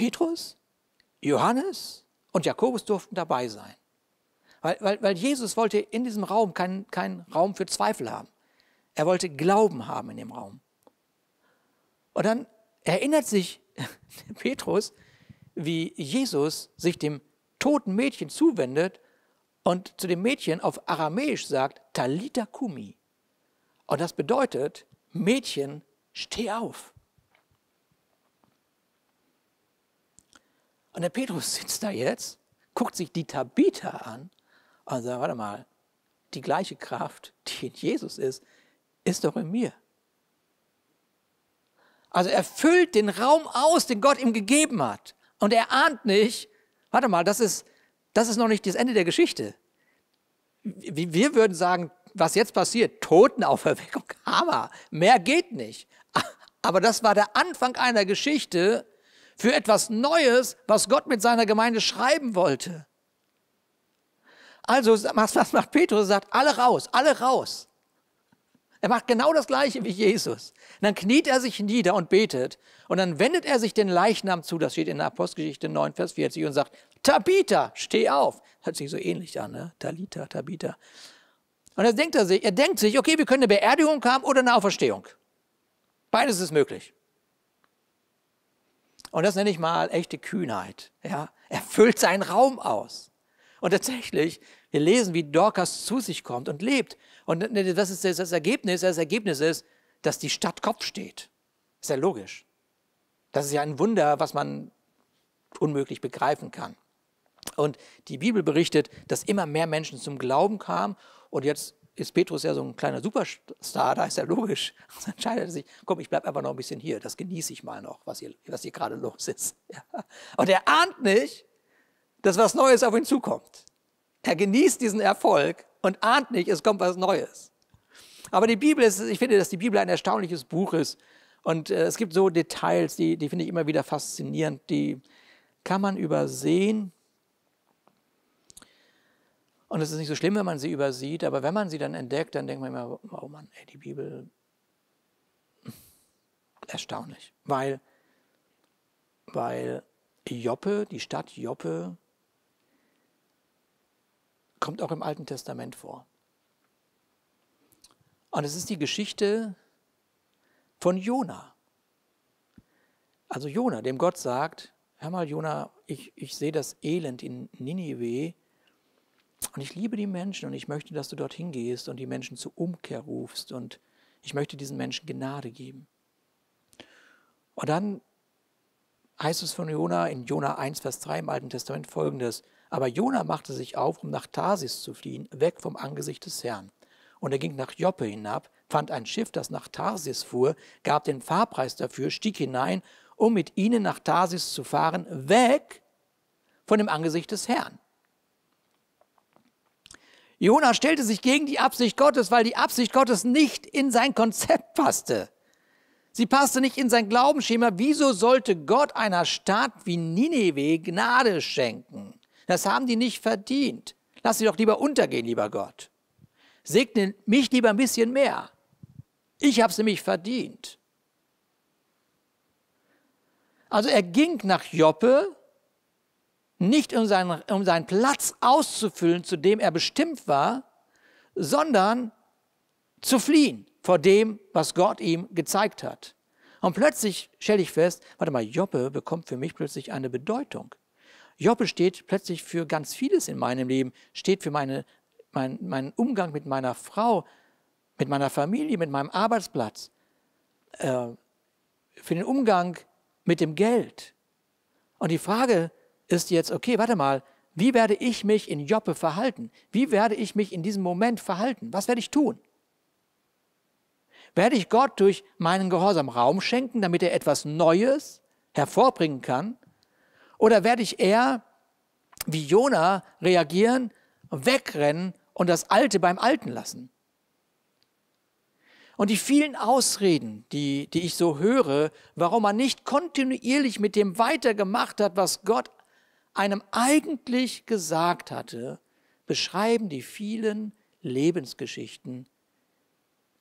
Petrus, Johannes und Jakobus durften dabei sein. Weil, weil, weil Jesus wollte in diesem Raum keinen kein Raum für Zweifel haben. Er wollte Glauben haben in dem Raum. Und dann erinnert sich Petrus, wie Jesus sich dem toten Mädchen zuwendet und zu dem Mädchen auf Aramäisch sagt, Talita Kumi. Und das bedeutet, Mädchen, steh auf. Und der Petrus sitzt da jetzt, guckt sich die Tabitha an und sagt, warte mal, die gleiche Kraft, die in Jesus ist, ist doch in mir. Also er füllt den Raum aus, den Gott ihm gegeben hat. Und er ahnt nicht, warte mal, das ist, das ist noch nicht das Ende der Geschichte. Wir würden sagen, was jetzt passiert, Totenauferweckung, Hammer, mehr geht nicht. Aber das war der Anfang einer Geschichte, für etwas Neues, was Gott mit seiner Gemeinde schreiben wollte. Also, was macht Petrus? Er sagt, alle raus, alle raus. Er macht genau das Gleiche wie Jesus. Und dann kniet er sich nieder und betet. Und dann wendet er sich den Leichnam zu, das steht in der Apostelgeschichte 9, Vers 40, und sagt, Tabitha, steh auf. Hört sich so ähnlich an, ne? Talita, Tabitha. Und er denkt, er, sich, er denkt sich, okay, wir können eine Beerdigung haben oder eine Auferstehung. Beides ist möglich. Und das nenne ich mal echte Kühnheit. Ja? Er füllt seinen Raum aus. Und tatsächlich, wir lesen, wie Dorcas zu sich kommt und lebt. Und das ist das Ergebnis. Das Ergebnis ist, dass die Stadt Kopf steht. Ist ja logisch. Das ist ja ein Wunder, was man unmöglich begreifen kann. Und die Bibel berichtet, dass immer mehr Menschen zum Glauben kamen und jetzt ist Petrus ja so ein kleiner Superstar, da ist er logisch. Also entscheidet er sich, komm, ich bleibe einfach noch ein bisschen hier, das genieße ich mal noch, was hier, was hier gerade los ist. Ja. Und er ahnt nicht, dass was Neues auf ihn zukommt. Er genießt diesen Erfolg und ahnt nicht, es kommt was Neues. Aber die Bibel ist, ich finde, dass die Bibel ein erstaunliches Buch ist. Und äh, es gibt so Details, die, die finde ich immer wieder faszinierend, die kann man übersehen, und es ist nicht so schlimm, wenn man sie übersieht, aber wenn man sie dann entdeckt, dann denkt man immer, oh Mann, ey, die Bibel, hm, erstaunlich. Weil, weil Joppe, die Stadt Joppe, kommt auch im Alten Testament vor. Und es ist die Geschichte von Jona. Also Jona, dem Gott sagt, hör mal Jona, ich, ich sehe das Elend in Ninive und ich liebe die Menschen und ich möchte, dass du dorthin gehst und die Menschen zur Umkehr rufst und ich möchte diesen Menschen Gnade geben. Und dann heißt es von Jona in Jona 1, Vers 3 im Alten Testament folgendes. Aber Jona machte sich auf, um nach Tarsis zu fliehen, weg vom Angesicht des Herrn. Und er ging nach Joppe hinab, fand ein Schiff, das nach Tarsis fuhr, gab den Fahrpreis dafür, stieg hinein, um mit ihnen nach Tarsis zu fahren, weg von dem Angesicht des Herrn. Jona stellte sich gegen die Absicht Gottes, weil die Absicht Gottes nicht in sein Konzept passte. Sie passte nicht in sein Glaubensschema. Wieso sollte Gott einer Stadt wie Nineveh Gnade schenken? Das haben die nicht verdient. Lass sie doch lieber untergehen, lieber Gott. Segne mich lieber ein bisschen mehr. Ich habe es nämlich verdient. Also er ging nach Joppe nicht um seinen, um seinen Platz auszufüllen, zu dem er bestimmt war, sondern zu fliehen vor dem, was Gott ihm gezeigt hat. Und plötzlich stelle ich fest, warte mal, Joppe bekommt für mich plötzlich eine Bedeutung. Joppe steht plötzlich für ganz vieles in meinem Leben, steht für meine, mein, meinen Umgang mit meiner Frau, mit meiner Familie, mit meinem Arbeitsplatz, äh, für den Umgang mit dem Geld. Und die Frage, ist jetzt, okay, warte mal, wie werde ich mich in Joppe verhalten? Wie werde ich mich in diesem Moment verhalten? Was werde ich tun? Werde ich Gott durch meinen Gehorsam Raum schenken, damit er etwas Neues hervorbringen kann? Oder werde ich eher wie Jona reagieren, wegrennen und das Alte beim Alten lassen? Und die vielen Ausreden, die, die ich so höre, warum man nicht kontinuierlich mit dem weitergemacht hat, was Gott einem eigentlich gesagt hatte, beschreiben die vielen Lebensgeschichten,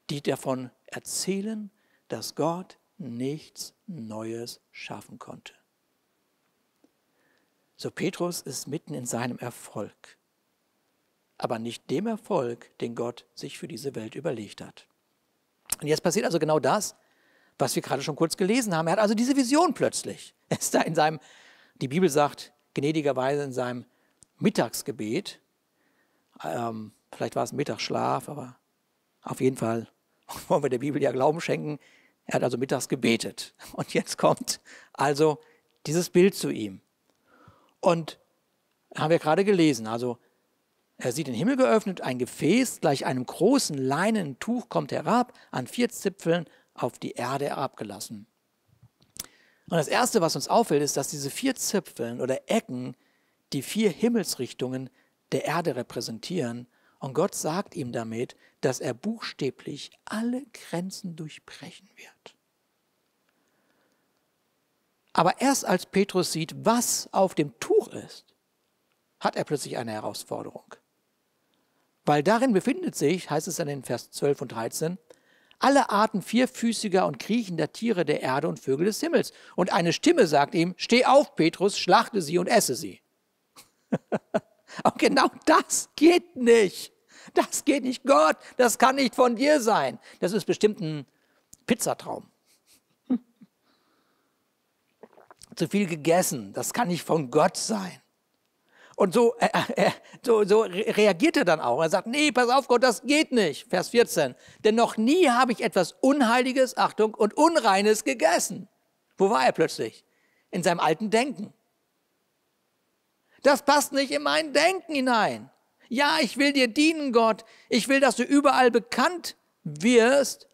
die davon erzählen, dass Gott nichts Neues schaffen konnte. So Petrus ist mitten in seinem Erfolg, aber nicht dem Erfolg, den Gott sich für diese Welt überlegt hat. Und jetzt passiert also genau das, was wir gerade schon kurz gelesen haben. Er hat also diese Vision plötzlich. Er ist da in seinem, die Bibel sagt, gnädigerweise in seinem Mittagsgebet, ähm, vielleicht war es Mittagsschlaf, aber auf jeden Fall wollen wir der Bibel ja Glauben schenken. Er hat also mittags gebetet. Und jetzt kommt also dieses Bild zu ihm. Und haben wir gerade gelesen, also er sieht den Himmel geöffnet, ein Gefäß gleich einem großen Leinentuch kommt herab, an vier Zipfeln auf die Erde abgelassen. Und das Erste, was uns auffällt, ist, dass diese vier Zipfeln oder Ecken die vier Himmelsrichtungen der Erde repräsentieren. Und Gott sagt ihm damit, dass er buchstäblich alle Grenzen durchbrechen wird. Aber erst als Petrus sieht, was auf dem Tuch ist, hat er plötzlich eine Herausforderung. Weil darin befindet sich, heißt es dann in Vers 12 und 13, alle Arten vierfüßiger und kriechender Tiere der Erde und Vögel des Himmels. Und eine Stimme sagt ihm, steh auf, Petrus, schlachte sie und esse sie. Aber genau das geht nicht. Das geht nicht. Gott, das kann nicht von dir sein. Das ist bestimmt ein Pizzatraum. Zu viel gegessen, das kann nicht von Gott sein. Und so, äh, äh, äh so, so reagiert er dann auch. Er sagt, nee, pass auf Gott, das geht nicht. Vers 14. Denn noch nie habe ich etwas Unheiliges, Achtung, und Unreines gegessen. Wo war er plötzlich? In seinem alten Denken. Das passt nicht in mein Denken hinein. Ja, ich will dir dienen, Gott. Ich will, dass du überall bekannt wirst.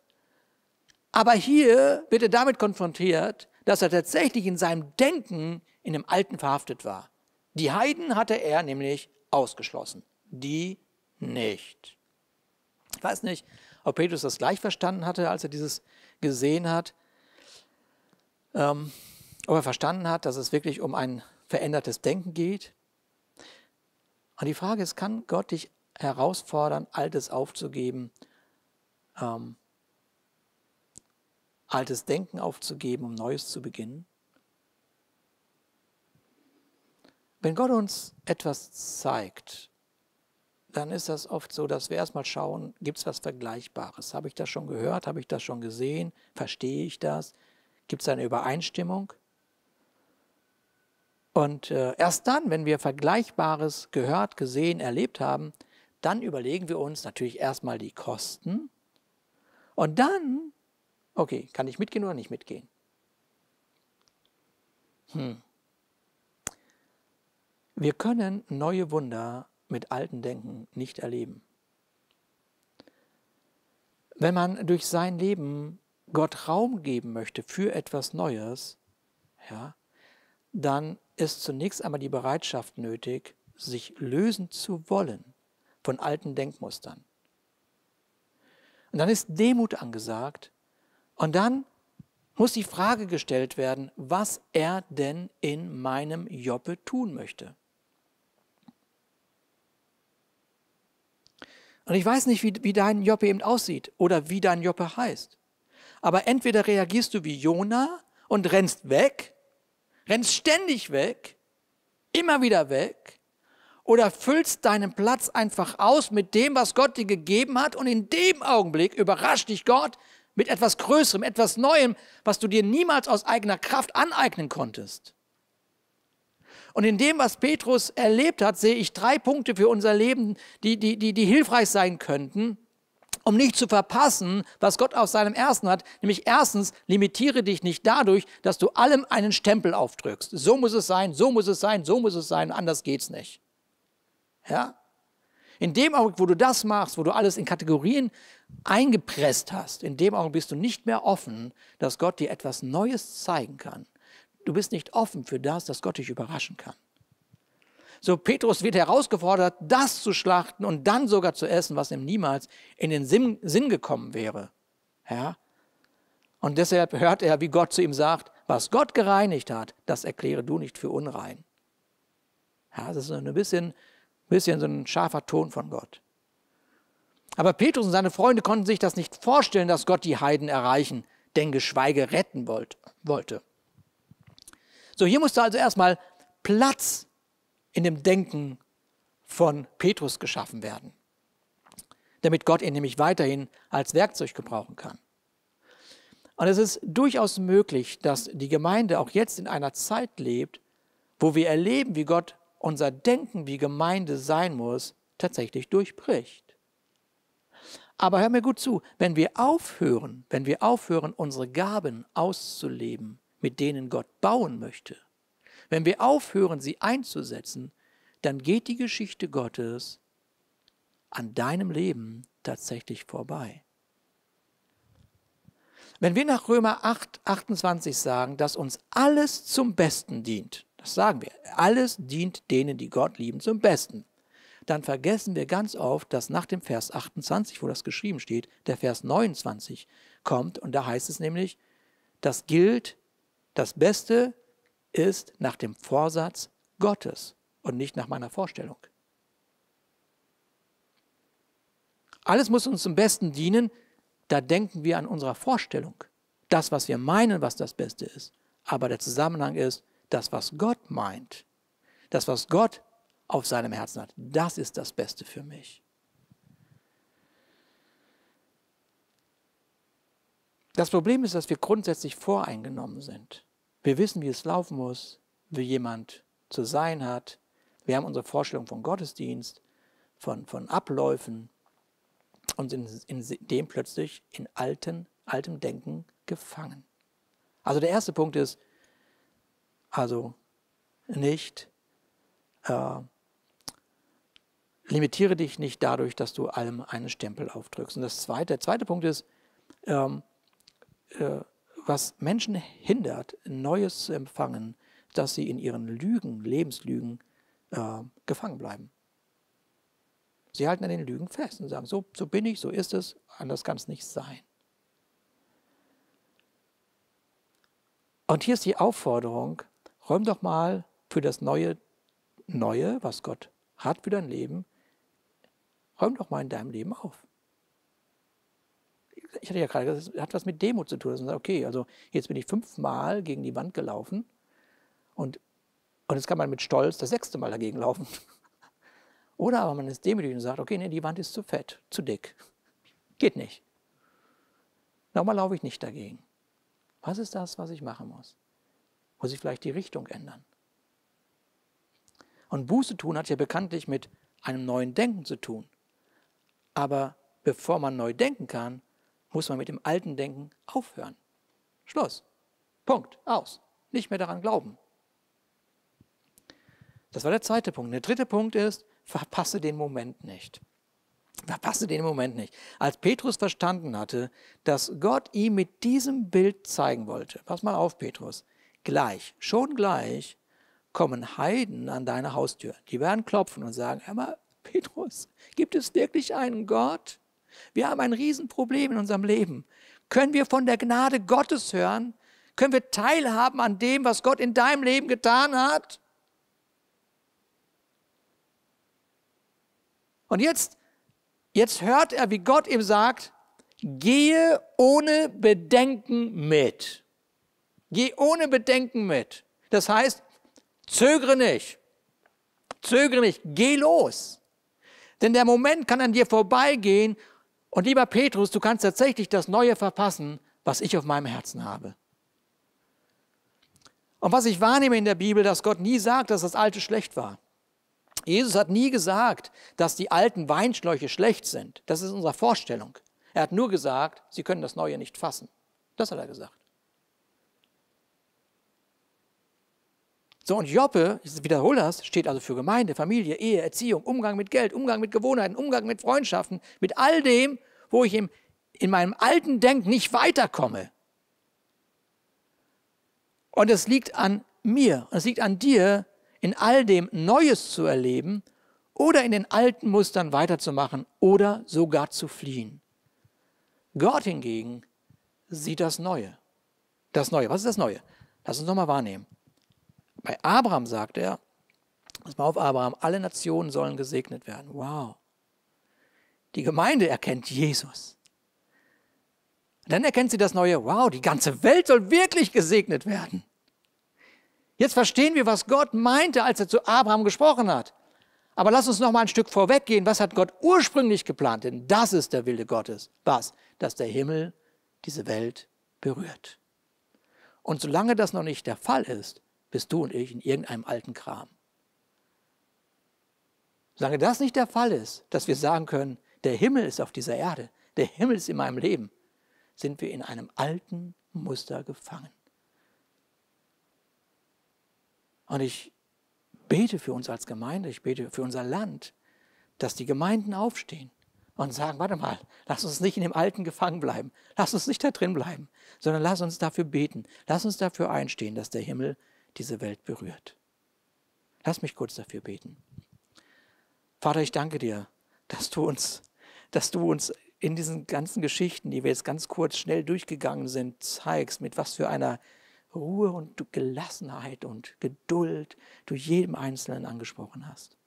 Aber hier wird er damit konfrontiert, dass er tatsächlich in seinem Denken in dem Alten verhaftet war. Die Heiden hatte er nämlich ausgeschlossen, die nicht. Ich weiß nicht, ob Petrus das gleich verstanden hatte, als er dieses gesehen hat, ähm, ob er verstanden hat, dass es wirklich um ein verändertes Denken geht. Und die Frage ist, kann Gott dich herausfordern, Altes aufzugeben, ähm, altes Denken aufzugeben, um Neues zu beginnen? Wenn Gott uns etwas zeigt, dann ist das oft so, dass wir erstmal schauen, gibt es was Vergleichbares? Habe ich das schon gehört? Habe ich das schon gesehen? Verstehe ich das? Gibt es eine Übereinstimmung? Und äh, erst dann, wenn wir Vergleichbares gehört, gesehen, erlebt haben, dann überlegen wir uns natürlich erstmal die Kosten. Und dann, okay, kann ich mitgehen oder nicht mitgehen? Hm. Wir können neue Wunder mit alten Denken nicht erleben. Wenn man durch sein Leben Gott Raum geben möchte für etwas Neues, ja, dann ist zunächst einmal die Bereitschaft nötig, sich lösen zu wollen von alten Denkmustern. Und dann ist Demut angesagt und dann muss die Frage gestellt werden, was er denn in meinem Joppe tun möchte. Und ich weiß nicht, wie, wie dein Joppe eben aussieht oder wie dein Joppe heißt. Aber entweder reagierst du wie Jona und rennst weg, rennst ständig weg, immer wieder weg, oder füllst deinen Platz einfach aus mit dem, was Gott dir gegeben hat. Und in dem Augenblick überrascht dich Gott mit etwas Größerem, etwas Neuem, was du dir niemals aus eigener Kraft aneignen konntest. Und in dem, was Petrus erlebt hat, sehe ich drei Punkte für unser Leben, die, die, die, die hilfreich sein könnten, um nicht zu verpassen, was Gott aus seinem Ersten hat. Nämlich erstens, limitiere dich nicht dadurch, dass du allem einen Stempel aufdrückst. So muss es sein, so muss es sein, so muss es sein, anders geht's nicht. Ja? In dem Augenblick, wo du das machst, wo du alles in Kategorien eingepresst hast, in dem Augenblick bist du nicht mehr offen, dass Gott dir etwas Neues zeigen kann. Du bist nicht offen für das, dass Gott dich überraschen kann. So Petrus wird herausgefordert, das zu schlachten und dann sogar zu essen, was ihm niemals in den Sinn gekommen wäre. Ja? Und deshalb hört er, wie Gott zu ihm sagt, was Gott gereinigt hat, das erkläre du nicht für unrein. Ja, das ist ein bisschen, bisschen so ein scharfer Ton von Gott. Aber Petrus und seine Freunde konnten sich das nicht vorstellen, dass Gott die Heiden erreichen, denn geschweige retten wollte. So, hier musste also erstmal Platz in dem Denken von Petrus geschaffen werden, damit Gott ihn nämlich weiterhin als Werkzeug gebrauchen kann. Und es ist durchaus möglich, dass die Gemeinde auch jetzt in einer Zeit lebt, wo wir erleben, wie Gott unser Denken, wie Gemeinde sein muss, tatsächlich durchbricht. Aber hör mir gut zu, wenn wir aufhören, wenn wir aufhören, unsere Gaben auszuleben, mit denen Gott bauen möchte, wenn wir aufhören, sie einzusetzen, dann geht die Geschichte Gottes an deinem Leben tatsächlich vorbei. Wenn wir nach Römer 8, 28 sagen, dass uns alles zum Besten dient, das sagen wir, alles dient denen, die Gott lieben, zum Besten, dann vergessen wir ganz oft, dass nach dem Vers 28, wo das geschrieben steht, der Vers 29 kommt und da heißt es nämlich, das gilt das Beste ist nach dem Vorsatz Gottes und nicht nach meiner Vorstellung. Alles muss uns zum Besten dienen, da denken wir an unserer Vorstellung. Das, was wir meinen, was das Beste ist. Aber der Zusammenhang ist, das, was Gott meint, das, was Gott auf seinem Herzen hat, das ist das Beste für mich. Das Problem ist, dass wir grundsätzlich voreingenommen sind. Wir wissen, wie es laufen muss, wie jemand zu sein hat. Wir haben unsere Vorstellung von Gottesdienst, von, von Abläufen und sind in dem plötzlich in alten, altem Denken gefangen. Also der erste Punkt ist, also nicht, äh, limitiere dich nicht dadurch, dass du allem einen Stempel aufdrückst. Und das zweite, der zweite Punkt ist, ähm, äh, was Menschen hindert, Neues zu empfangen, dass sie in ihren Lügen, Lebenslügen äh, gefangen bleiben. Sie halten an den Lügen fest und sagen, so, so bin ich, so ist es, anders kann es nicht sein. Und hier ist die Aufforderung, räum doch mal für das Neue, Neue, was Gott hat für dein Leben, räum doch mal in deinem Leben auf ich hatte ja gerade gesagt, das hat was mit Demo zu tun. Dass man sagt, okay, also jetzt bin ich fünfmal gegen die Wand gelaufen und, und jetzt kann man mit Stolz das sechste Mal dagegen laufen. Oder aber man ist demütig und sagt, okay, nee, die Wand ist zu fett, zu dick. Geht nicht. Nochmal laufe ich nicht dagegen. Was ist das, was ich machen muss? Muss ich vielleicht die Richtung ändern? Und Buße tun hat ja bekanntlich mit einem neuen Denken zu tun. Aber bevor man neu denken kann, muss man mit dem alten Denken aufhören. Schluss. Punkt. Aus. Nicht mehr daran glauben. Das war der zweite Punkt. Der dritte Punkt ist, verpasse den Moment nicht. Verpasse den Moment nicht. Als Petrus verstanden hatte, dass Gott ihm mit diesem Bild zeigen wollte, pass mal auf, Petrus, gleich, schon gleich kommen Heiden an deine Haustür. Die werden klopfen und sagen, aber Petrus, gibt es wirklich einen Gott? Wir haben ein Riesenproblem in unserem Leben. Können wir von der Gnade Gottes hören? Können wir teilhaben an dem, was Gott in deinem Leben getan hat? Und jetzt, jetzt hört er, wie Gott ihm sagt, gehe ohne Bedenken mit. Geh ohne Bedenken mit. Das heißt, zögere nicht. Zögere nicht, geh los. Denn der Moment kann an dir vorbeigehen und lieber Petrus, du kannst tatsächlich das Neue verpassen, was ich auf meinem Herzen habe. Und was ich wahrnehme in der Bibel, dass Gott nie sagt, dass das Alte schlecht war. Jesus hat nie gesagt, dass die alten Weinschläuche schlecht sind. Das ist unsere Vorstellung. Er hat nur gesagt, sie können das Neue nicht fassen. Das hat er gesagt. So, und Joppe, ich wiederhole das, steht also für Gemeinde, Familie, Ehe, Erziehung, Umgang mit Geld, Umgang mit Gewohnheiten, Umgang mit Freundschaften, mit all dem, wo ich im, in meinem alten Denken nicht weiterkomme. Und es liegt an mir, es liegt an dir, in all dem Neues zu erleben oder in den alten Mustern weiterzumachen oder sogar zu fliehen. Gott hingegen sieht das Neue. Das Neue, was ist das Neue? Lass uns nochmal wahrnehmen. Bei Abraham sagt er, pass mal auf, Abraham, alle Nationen sollen gesegnet werden. Wow. Die Gemeinde erkennt Jesus. dann erkennt sie das neue, wow, die ganze Welt soll wirklich gesegnet werden. Jetzt verstehen wir, was Gott meinte, als er zu Abraham gesprochen hat. Aber lass uns noch mal ein Stück vorweggehen. Was hat Gott ursprünglich geplant? Denn das ist der Wille Gottes. Was? Dass der Himmel diese Welt berührt. Und solange das noch nicht der Fall ist, bist du und ich in irgendeinem alten Kram. Solange das nicht der Fall ist, dass wir sagen können, der Himmel ist auf dieser Erde, der Himmel ist in meinem Leben, sind wir in einem alten Muster gefangen. Und ich bete für uns als Gemeinde, ich bete für unser Land, dass die Gemeinden aufstehen und sagen, warte mal, lass uns nicht in dem Alten gefangen bleiben, lass uns nicht da drin bleiben, sondern lass uns dafür beten, lass uns dafür einstehen, dass der Himmel diese Welt berührt. Lass mich kurz dafür beten. Vater, ich danke dir, dass du uns, dass du uns in diesen ganzen Geschichten, die wir jetzt ganz kurz schnell durchgegangen sind, zeigst, mit was für einer Ruhe und Gelassenheit und Geduld du jedem Einzelnen angesprochen hast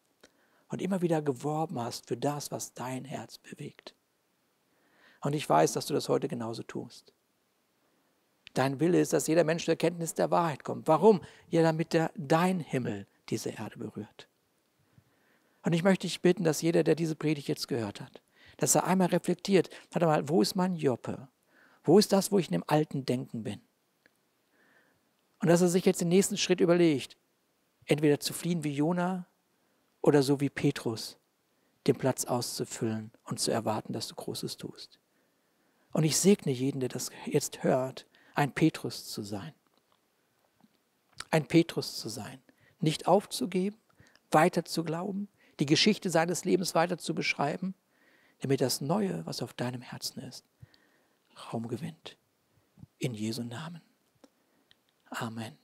und immer wieder geworben hast für das, was dein Herz bewegt. Und ich weiß, dass du das heute genauso tust. Dein Wille ist, dass jeder Mensch zur Erkenntnis der Wahrheit kommt. Warum? Ja, damit der, dein Himmel diese Erde berührt. Und ich möchte dich bitten, dass jeder, der diese Predigt jetzt gehört hat, dass er einmal reflektiert, warte mal, wo ist mein Joppe? Wo ist das, wo ich in dem alten Denken bin? Und dass er sich jetzt den nächsten Schritt überlegt, entweder zu fliehen wie Jona oder so wie Petrus, den Platz auszufüllen und zu erwarten, dass du Großes tust. Und ich segne jeden, der das jetzt hört, ein Petrus zu sein. Ein Petrus zu sein. Nicht aufzugeben, weiter zu glauben, die Geschichte seines Lebens weiter zu beschreiben, damit das Neue, was auf deinem Herzen ist, Raum gewinnt. In Jesu Namen. Amen.